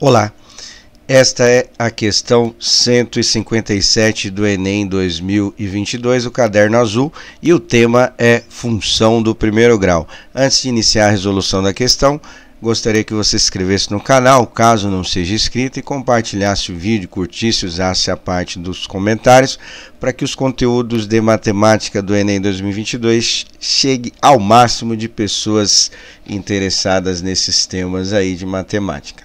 Olá, esta é a questão 157 do Enem 2022, o caderno azul, e o tema é função do primeiro grau. Antes de iniciar a resolução da questão, gostaria que você se inscrevesse no canal, caso não seja inscrito, e compartilhasse o vídeo, curtisse, usasse a parte dos comentários, para que os conteúdos de matemática do Enem 2022 chegue ao máximo de pessoas interessadas nesses temas aí de matemática.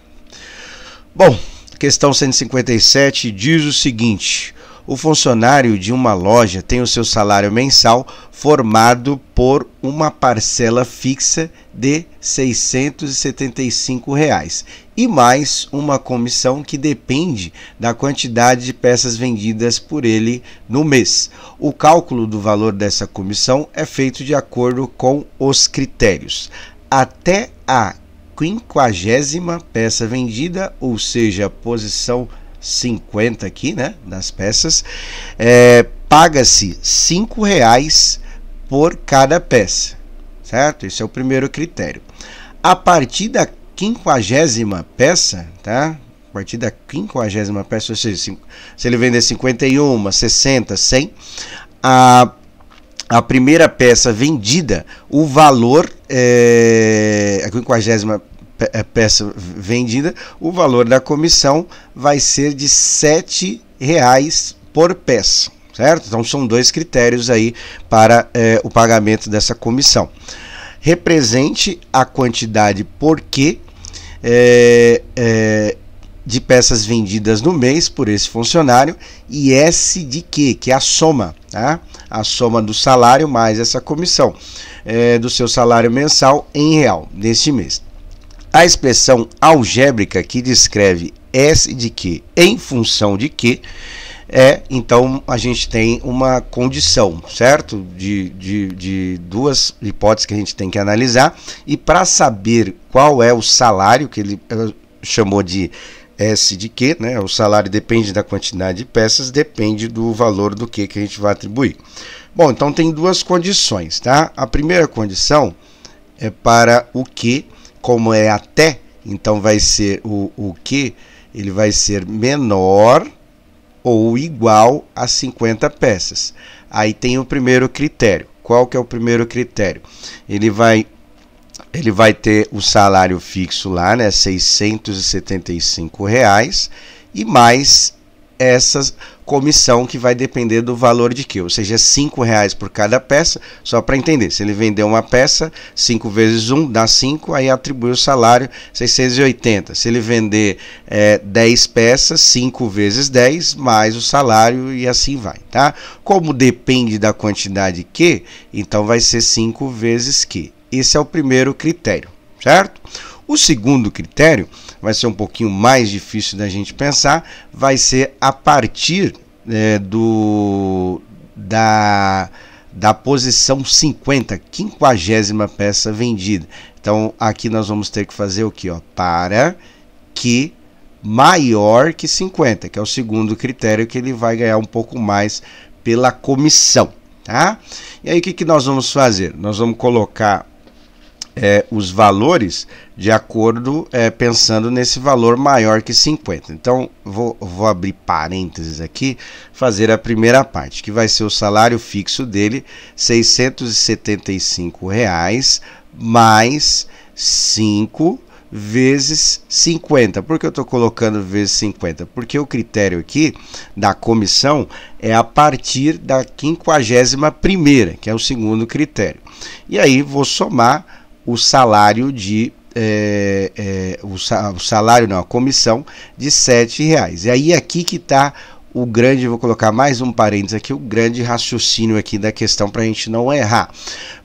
Bom, questão 157 diz o seguinte: o funcionário de uma loja tem o seu salário mensal formado por uma parcela fixa de R$ 675 reais e mais uma comissão que depende da quantidade de peças vendidas por ele no mês. O cálculo do valor dessa comissão é feito de acordo com os critérios até a quinquagésima peça vendida, ou seja, a posição 50 aqui, né, das peças, é, paga-se cinco reais por cada peça, certo? Esse é o primeiro critério. A partir da quinquagésima peça, tá? A partir da quinquagésima peça, ou seja, se ele vender 51, 60, 100, a, a primeira peça vendida, o valor, é, a quinquagésima é, peça vendida, o valor da comissão vai ser de R$ 7,00 por peça, certo? Então são dois critérios aí para é, o pagamento dessa comissão. Represente a quantidade por quê é, é, de peças vendidas no mês por esse funcionário e S de que Que é a soma, tá? A soma do salário mais essa comissão é, do seu salário mensal em real neste mês. A expressão algébrica que descreve S de que em função de que é, então a gente tem uma condição, certo? De, de, de duas hipóteses que a gente tem que analisar. E para saber qual é o salário que ele eh, chamou de S de Q, né? O salário depende da quantidade de peças, depende do valor do que que a gente vai atribuir. Bom, então tem duas condições, tá? A primeira condição é para o que como é até, então vai ser o, o que, ele vai ser menor ou igual a 50 peças. Aí tem o primeiro critério. Qual que é o primeiro critério? Ele vai ele vai ter o salário fixo lá, né, R$ 675 reais, e mais essas comissão que vai depender do valor de que, ou seja, é cinco reais por cada peça, só para entender, se ele vendeu uma peça, 5 vezes 1 um, dá 5, aí atribui o salário 680, se ele vender é, 10 peças, 5 vezes 10, mais o salário e assim vai, tá? Como depende da quantidade que, então vai ser 5 vezes que, esse é o primeiro critério, certo? O segundo critério vai ser um pouquinho mais difícil da gente pensar, vai ser a partir é, do da da posição 50, quinquagésima peça vendida. Então aqui nós vamos ter que fazer o que, ó, para que maior que 50, que é o segundo critério que ele vai ganhar um pouco mais pela comissão, tá? E aí o que, que nós vamos fazer? Nós vamos colocar é, os valores de acordo é, pensando nesse valor maior que 50. Então vou, vou abrir parênteses aqui, fazer a primeira parte, que vai ser o salário fixo dele, R$ reais mais 5 vezes 50. Por que eu estou colocando vezes 50? Porque o critério aqui da comissão é a partir da 51 primeira, que é o segundo critério. E aí vou somar o salário de é, é, o, salário, não, a comissão de sete reais. E aí aqui que está o grande, vou colocar mais um parênteses aqui, o grande raciocínio aqui da questão para a gente não errar,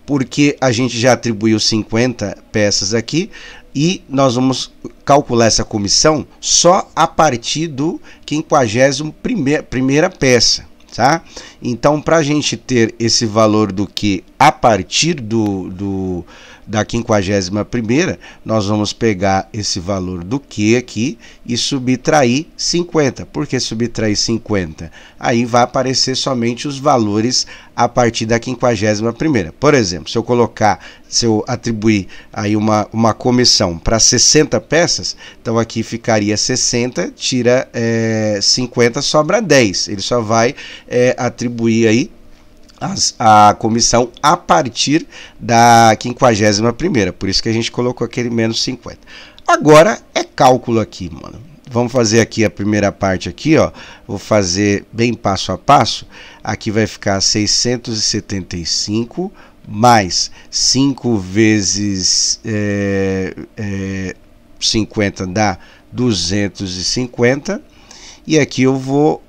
porque a gente já atribuiu 50 peças aqui e nós vamos calcular essa comissão só a partir do 51 primeira, primeira peça. Tá? Então, para a gente ter esse valor do que a partir do, do da 51, nós vamos pegar esse valor do Q aqui e subtrair 50. Por que subtrair 50? Aí vai aparecer somente os valores a partir da 51. Por exemplo, se eu colocar, se eu atribuir aí uma, uma comissão para 60 peças, então aqui ficaria 60, tira é, eh, 50, sobra 10. Ele só vai é, atribuir aí a, comissão a partir da 51ª. Por isso que a gente colocou aquele menos 50. Agora é cálculo aqui, mano. Vamos fazer aqui a primeira parte aqui, ó. Vou fazer bem passo a passo. Aqui vai ficar 675 mais 5 vezes é, é, 50 dá 250. E aqui eu vou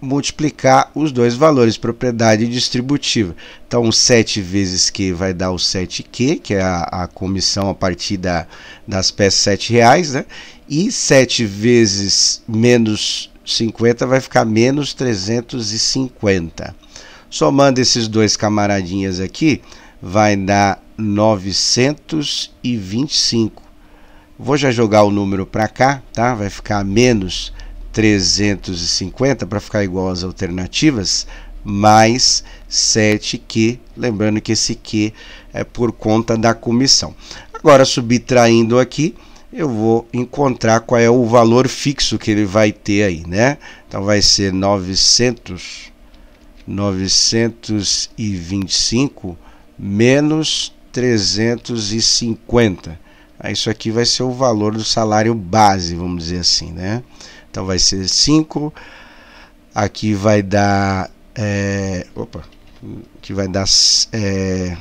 multiplicar os dois valores, propriedade distributiva. Então, 7 vezes Q vai dar o 7Q, que é a, a comissão a partir da, das peças R$ 7,00, né? E 7 vezes menos 50 vai ficar menos 350. Somando esses dois camaradinhas aqui, vai dar 925. Vou já jogar o número para cá, tá? Vai ficar menos 350 para ficar igual às alternativas, mais 7Q, lembrando que esse Q é por conta da comissão. Agora, subtraindo aqui, eu vou encontrar qual é o valor fixo que ele vai ter aí, né? Então, vai ser 900, 925 menos 350. isso aqui vai ser o valor do salário base, vamos dizer assim, né? Então vai ser 5. Aqui vai dar. É, opa! Que vai dar. É,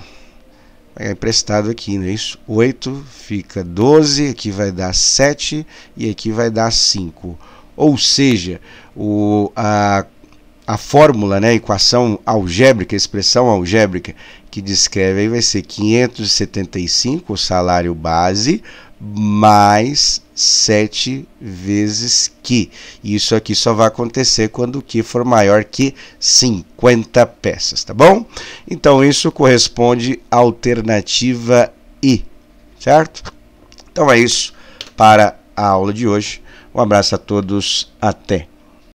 é emprestado aqui, não é isso? 8 fica 12, aqui vai dar 7 e aqui vai dar 5. Ou seja, o, a, a fórmula, né, a equação algébrica, a expressão algébrica que descreve aí vai ser 575 o salário base mais 7 vezes que Isso aqui só vai acontecer quando o que for maior que 50 peças, tá bom? Então isso corresponde à alternativa I, certo? Então é isso para a aula de hoje. Um abraço a todos, até!